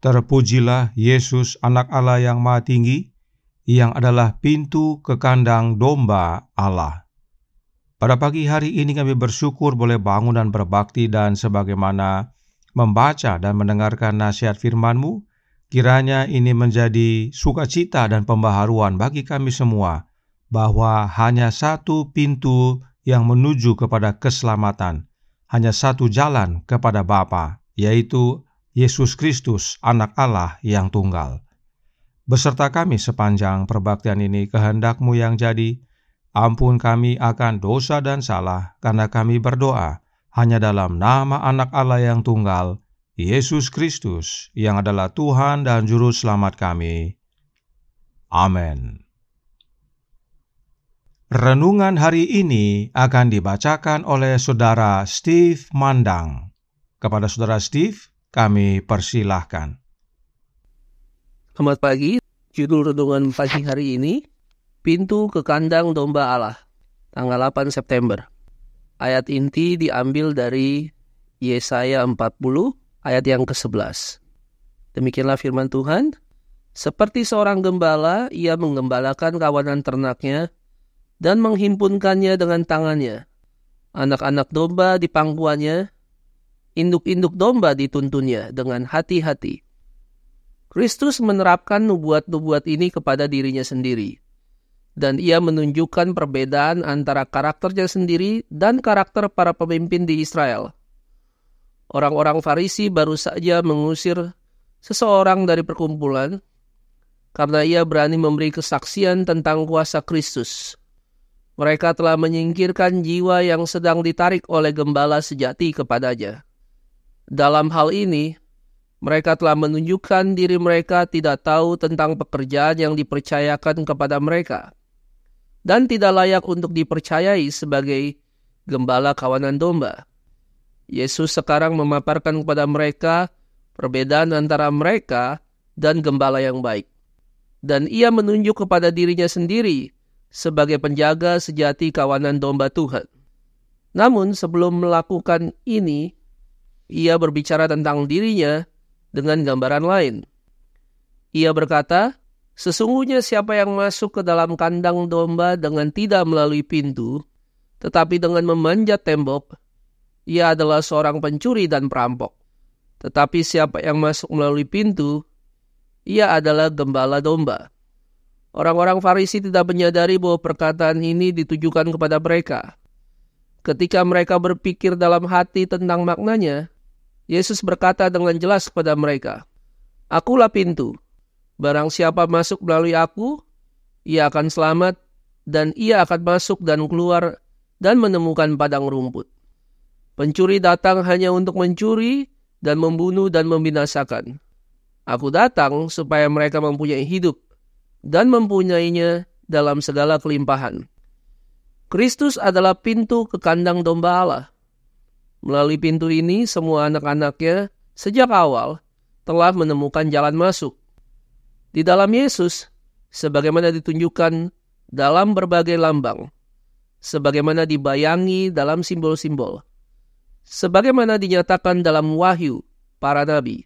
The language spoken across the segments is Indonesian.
Terpujilah Yesus anak Allah yang maha tinggi, yang adalah pintu ke kandang domba Allah. Pada pagi hari ini kami bersyukur boleh bangun dan berbakti dan sebagaimana membaca dan mendengarkan nasihat FirmanMu, kiranya ini menjadi sukacita dan pembaharuan bagi kami semua, bahwa hanya satu pintu yang menuju kepada keselamatan, hanya satu jalan kepada Bapa, yaitu Yesus Kristus, Anak Allah yang tunggal. Beserta kami sepanjang perbaktian ini kehendakmu yang jadi, ampun kami akan dosa dan salah karena kami berdoa hanya dalam nama anak Allah yang tunggal, Yesus Kristus, yang adalah Tuhan dan Juru Selamat kami. Amin. Renungan hari ini akan dibacakan oleh Saudara Steve Mandang. Kepada Saudara Steve, kami persilahkan. Selamat pagi. Judul renungan pagi hari ini, Pintu ke Kandang Domba Allah, tanggal 8 September. Ayat inti diambil dari Yesaya 40, ayat yang ke-11. Demikianlah firman Tuhan, seperti seorang gembala, ia menggembalakan kawanan ternaknya dan menghimpunkannya dengan tangannya. Anak-anak domba di pangkuannya, Induk-induk domba dituntunnya dengan hati-hati. Kristus menerapkan nubuat-nubuat ini kepada dirinya sendiri, dan ia menunjukkan perbedaan antara karakternya sendiri dan karakter para pemimpin di Israel. Orang-orang Farisi baru saja mengusir seseorang dari perkumpulan karena ia berani memberi kesaksian tentang kuasa Kristus. Mereka telah menyingkirkan jiwa yang sedang ditarik oleh gembala sejati kepadanya. Dalam hal ini, mereka telah menunjukkan diri mereka tidak tahu tentang pekerjaan yang dipercayakan kepada mereka dan tidak layak untuk dipercayai sebagai gembala kawanan domba. Yesus sekarang memaparkan kepada mereka perbedaan antara mereka dan gembala yang baik. Dan ia menunjuk kepada dirinya sendiri sebagai penjaga sejati kawanan domba Tuhan. Namun sebelum melakukan ini, ia berbicara tentang dirinya dengan gambaran lain. Ia berkata, Sesungguhnya siapa yang masuk ke dalam kandang domba dengan tidak melalui pintu, tetapi dengan memanjat tembok, ia adalah seorang pencuri dan perampok. Tetapi siapa yang masuk melalui pintu, ia adalah gembala domba. Orang-orang Farisi tidak menyadari bahwa perkataan ini ditujukan kepada mereka. Ketika mereka berpikir dalam hati tentang maknanya, Yesus berkata dengan jelas kepada mereka, Akulah pintu. Barang siapa masuk melalui aku, ia akan selamat dan ia akan masuk dan keluar dan menemukan padang rumput. Pencuri datang hanya untuk mencuri dan membunuh dan membinasakan. Aku datang supaya mereka mempunyai hidup dan mempunyainya dalam segala kelimpahan. Kristus adalah pintu ke kandang domba Allah. Melalui pintu ini, semua anak-anaknya sejak awal telah menemukan jalan masuk. Di dalam Yesus, sebagaimana ditunjukkan dalam berbagai lambang, sebagaimana dibayangi dalam simbol-simbol, sebagaimana dinyatakan dalam wahyu para nabi,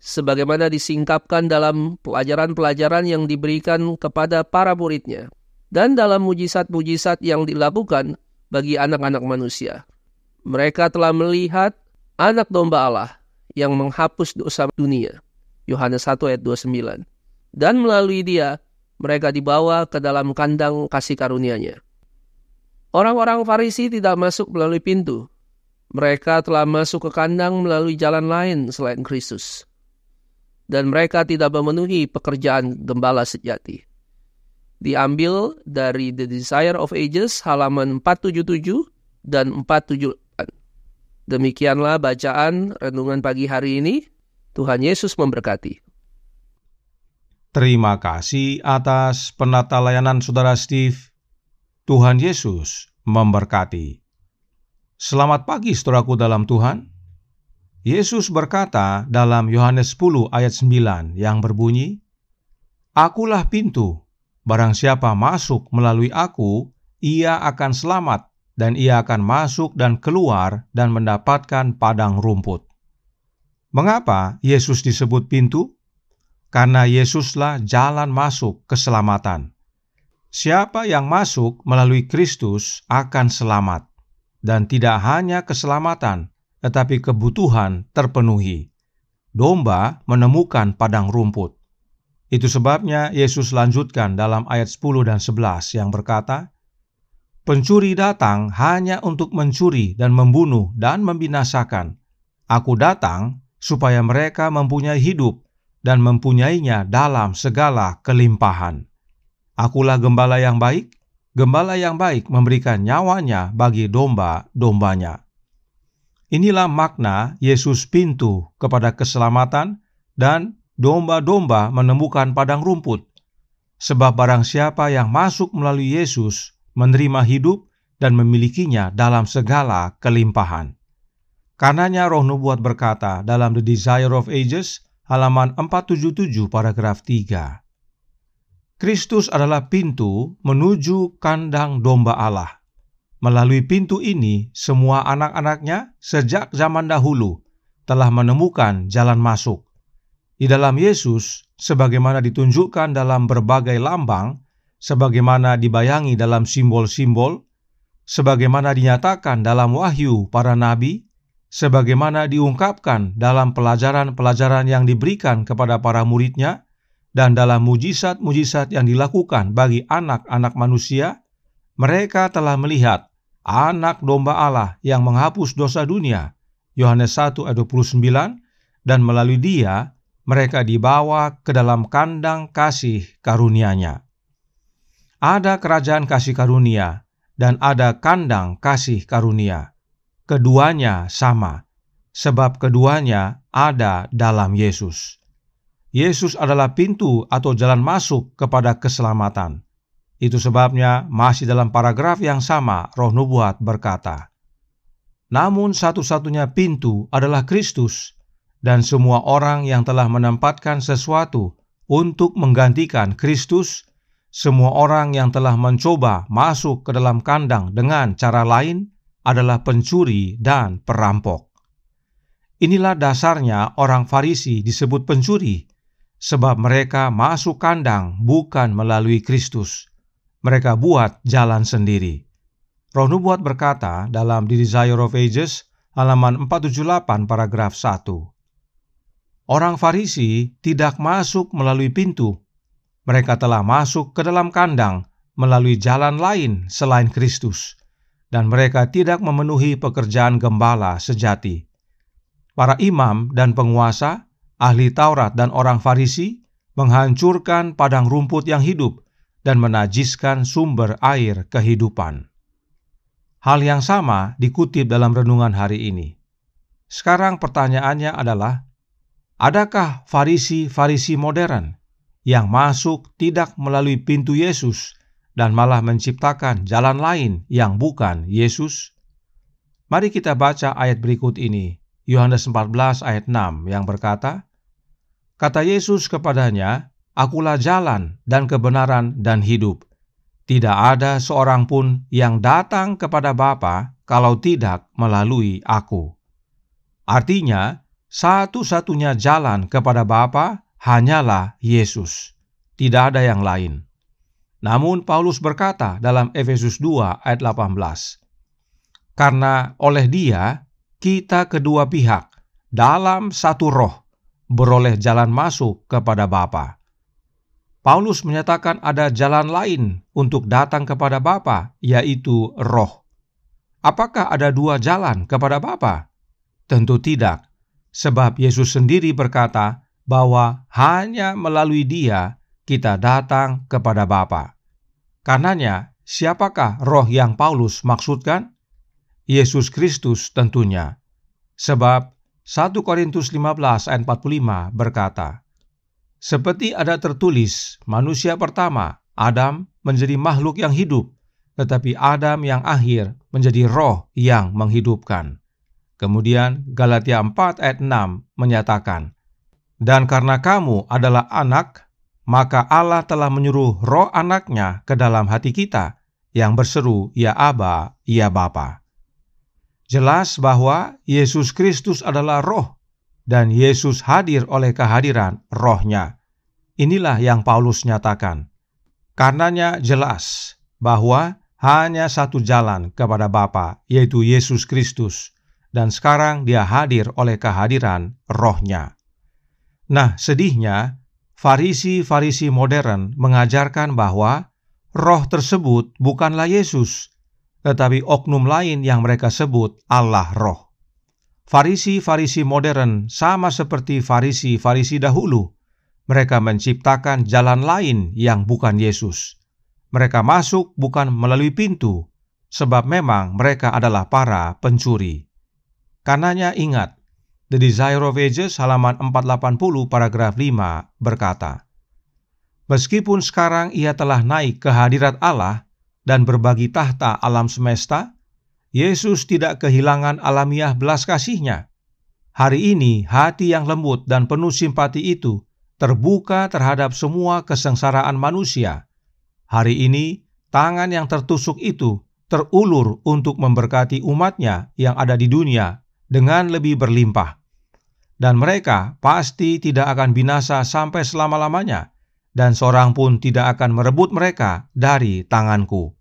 sebagaimana disingkapkan dalam pelajaran-pelajaran yang diberikan kepada para muridnya, dan dalam mujizat-mujizat yang dilakukan bagi anak-anak manusia. Mereka telah melihat anak domba Allah yang menghapus dosa dunia. Yohanes 1 ayat 29. Dan melalui dia, mereka dibawa ke dalam kandang kasih karunia-Nya. Orang-orang Farisi tidak masuk melalui pintu. Mereka telah masuk ke kandang melalui jalan lain selain Kristus. Dan mereka tidak memenuhi pekerjaan gembala sejati. Diambil dari The Desire of Ages halaman 477 dan 478. Demikianlah bacaan renungan pagi hari ini. Tuhan Yesus memberkati. Terima kasih atas penata layanan Saudara Steve. Tuhan Yesus memberkati. Selamat pagi saudaraku dalam Tuhan. Yesus berkata dalam Yohanes 10 ayat 9 yang berbunyi, Akulah pintu, barang siapa masuk melalui aku, ia akan selamat dan ia akan masuk dan keluar dan mendapatkan padang rumput. Mengapa Yesus disebut pintu? Karena Yesuslah jalan masuk keselamatan. Siapa yang masuk melalui Kristus akan selamat, dan tidak hanya keselamatan, tetapi kebutuhan terpenuhi. Domba menemukan padang rumput. Itu sebabnya Yesus lanjutkan dalam ayat 10 dan 11 yang berkata, Pencuri datang hanya untuk mencuri dan membunuh dan membinasakan. Aku datang supaya mereka mempunyai hidup dan mempunyainya dalam segala kelimpahan. Akulah gembala yang baik, gembala yang baik memberikan nyawanya bagi domba-dombanya. Inilah makna Yesus pintu kepada keselamatan dan domba-domba menemukan padang rumput. Sebab barang siapa yang masuk melalui Yesus, menerima hidup, dan memilikinya dalam segala kelimpahan. Karenanya roh nubuat berkata dalam The Desire of Ages, halaman 477 paragraf 3. Kristus adalah pintu menuju kandang domba Allah. Melalui pintu ini, semua anak-anaknya sejak zaman dahulu telah menemukan jalan masuk. Di dalam Yesus, sebagaimana ditunjukkan dalam berbagai lambang, sebagaimana dibayangi dalam simbol-simbol, sebagaimana dinyatakan dalam wahyu para nabi, sebagaimana diungkapkan dalam pelajaran-pelajaran yang diberikan kepada para muridnya, dan dalam mujizat-mujizat yang dilakukan bagi anak-anak manusia, mereka telah melihat anak domba Allah yang menghapus dosa dunia, Yohanes 1 ayat 29, dan melalui dia mereka dibawa ke dalam kandang kasih karunia-Nya ada kerajaan kasih karunia dan ada kandang kasih karunia. Keduanya sama, sebab keduanya ada dalam Yesus. Yesus adalah pintu atau jalan masuk kepada keselamatan. Itu sebabnya masih dalam paragraf yang sama roh nubuat berkata, Namun satu-satunya pintu adalah Kristus dan semua orang yang telah menempatkan sesuatu untuk menggantikan Kristus semua orang yang telah mencoba masuk ke dalam kandang dengan cara lain adalah pencuri dan perampok. Inilah dasarnya orang Farisi disebut pencuri, sebab mereka masuk kandang bukan melalui Kristus. Mereka buat jalan sendiri. Roh Nubuat berkata dalam The Desire of Ages, halaman 478 paragraf 1. Orang Farisi tidak masuk melalui pintu, mereka telah masuk ke dalam kandang melalui jalan lain selain Kristus, dan mereka tidak memenuhi pekerjaan gembala sejati. Para imam dan penguasa, ahli Taurat, dan orang Farisi menghancurkan padang rumput yang hidup dan menajiskan sumber air kehidupan. Hal yang sama dikutip dalam renungan hari ini. Sekarang pertanyaannya adalah, adakah Farisi-Farisi modern yang masuk tidak melalui pintu Yesus dan malah menciptakan jalan lain yang bukan Yesus? Mari kita baca ayat berikut ini, Yohanes 14 ayat 6 yang berkata, Kata Yesus kepadanya, Akulah jalan dan kebenaran dan hidup. Tidak ada seorang pun yang datang kepada Bapa kalau tidak melalui aku. Artinya, satu-satunya jalan kepada Bapa hanyalah Yesus, tidak ada yang lain. Namun Paulus berkata dalam Efesus 2 ayat 18, Karena oleh dia kita kedua pihak dalam satu roh beroleh jalan masuk kepada Bapa. Paulus menyatakan ada jalan lain untuk datang kepada Bapa, yaitu roh. Apakah ada dua jalan kepada Bapa? Tentu tidak, sebab Yesus sendiri berkata, bahwa hanya melalui Dia kita datang kepada Bapa. Karenanya, siapakah roh yang Paulus maksudkan? Yesus Kristus tentunya. Sebab 1 Korintus 15 ayat 45 berkata, Seperti ada tertulis, manusia pertama, Adam, menjadi makhluk yang hidup, tetapi Adam yang akhir menjadi roh yang menghidupkan. Kemudian Galatia 4 ayat 6 menyatakan, dan karena kamu adalah anak, maka Allah telah menyuruh roh anaknya ke dalam hati kita yang berseru, Ya Aba, Ya Bapa. Jelas bahwa Yesus Kristus adalah roh dan Yesus hadir oleh kehadiran rohnya. Inilah yang Paulus nyatakan. Karenanya jelas bahwa hanya satu jalan kepada Bapa, yaitu Yesus Kristus. Dan sekarang dia hadir oleh kehadiran rohnya. Nah, sedihnya, Farisi-farisi modern mengajarkan bahwa roh tersebut bukanlah Yesus, tetapi oknum lain yang mereka sebut Allah Roh. Farisi-farisi modern sama seperti farisi-farisi dahulu. Mereka menciptakan jalan lain yang bukan Yesus. Mereka masuk bukan melalui pintu, sebab memang mereka adalah para pencuri. Karenanya ingat, The Desire of Ages halaman 480 paragraf 5 berkata, Meskipun sekarang ia telah naik ke hadirat Allah dan berbagi tahta alam semesta, Yesus tidak kehilangan alamiah belas kasihnya. Hari ini hati yang lembut dan penuh simpati itu terbuka terhadap semua kesengsaraan manusia. Hari ini tangan yang tertusuk itu terulur untuk memberkati umatnya yang ada di dunia dengan lebih berlimpah dan mereka pasti tidak akan binasa sampai selama-lamanya, dan seorang pun tidak akan merebut mereka dari tanganku.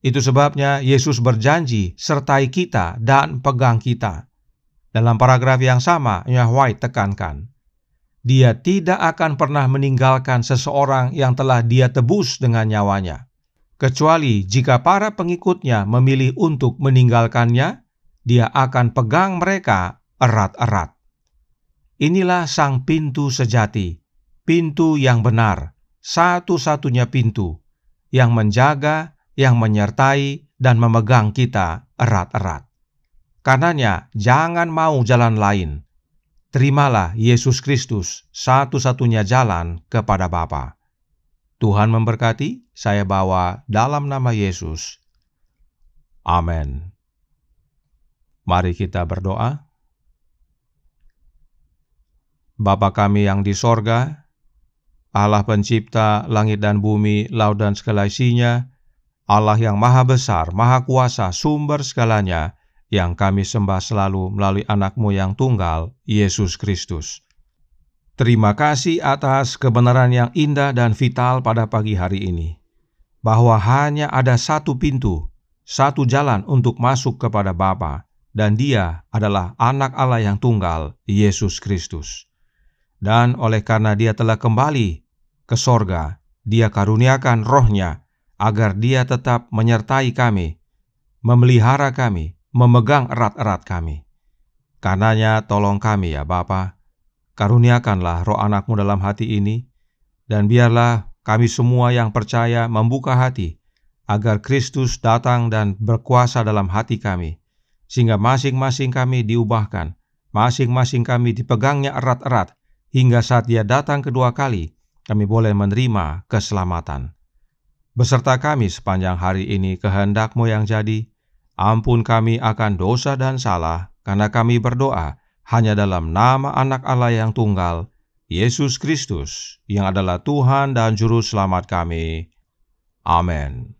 Itu sebabnya Yesus berjanji sertai kita dan pegang kita. Dalam paragraf yang sama, Yahweh tekankan, Dia tidak akan pernah meninggalkan seseorang yang telah dia tebus dengan nyawanya, kecuali jika para pengikutnya memilih untuk meninggalkannya, dia akan pegang mereka erat-erat. Inilah sang pintu sejati, pintu yang benar, satu-satunya pintu yang menjaga, yang menyertai, dan memegang kita erat-erat. Karenanya, jangan mau jalan lain. Terimalah Yesus Kristus, satu-satunya jalan kepada Bapa. Tuhan memberkati, saya bawa dalam nama Yesus. Amin. Mari kita berdoa. Bapa kami yang di sorga, Allah pencipta langit dan bumi, laut dan segala isinya, Allah yang maha besar, maha kuasa, sumber segalanya, yang kami sembah selalu melalui anakmu yang tunggal, Yesus Kristus. Terima kasih atas kebenaran yang indah dan vital pada pagi hari ini. Bahwa hanya ada satu pintu, satu jalan untuk masuk kepada Bapa, dan dia adalah anak Allah yang tunggal, Yesus Kristus dan oleh karena dia telah kembali ke sorga, dia karuniakan rohnya agar dia tetap menyertai kami, memelihara kami, memegang erat-erat kami. Karenanya tolong kami ya Bapa, karuniakanlah roh anakmu dalam hati ini, dan biarlah kami semua yang percaya membuka hati, agar Kristus datang dan berkuasa dalam hati kami, sehingga masing-masing kami diubahkan, masing-masing kami dipegangnya erat-erat, hingga saat Dia datang kedua kali, kami boleh menerima keselamatan. Beserta kami sepanjang hari ini kehendakmu yang jadi, ampun kami akan dosa dan salah, karena kami berdoa hanya dalam nama anak Allah yang tunggal, Yesus Kristus, yang adalah Tuhan dan Juru Selamat kami. Amin.